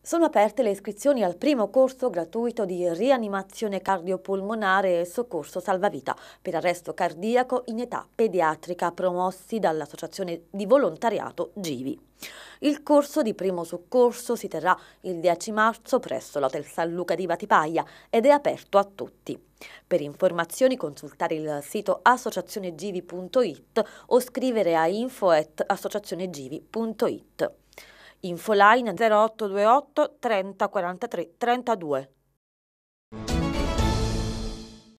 Sono aperte le iscrizioni al primo corso gratuito di rianimazione cardiopolmonare e soccorso salvavita per arresto cardiaco in età pediatrica promossi dall'Associazione di Volontariato Givi. Il corso di primo soccorso si terrà il 10 marzo presso l'Hotel San Luca di Vatipaglia ed è aperto a tutti. Per informazioni consultare il sito associazionegivi.it o scrivere a info.associazionegivi.it. Infoline 0828 30 43 32.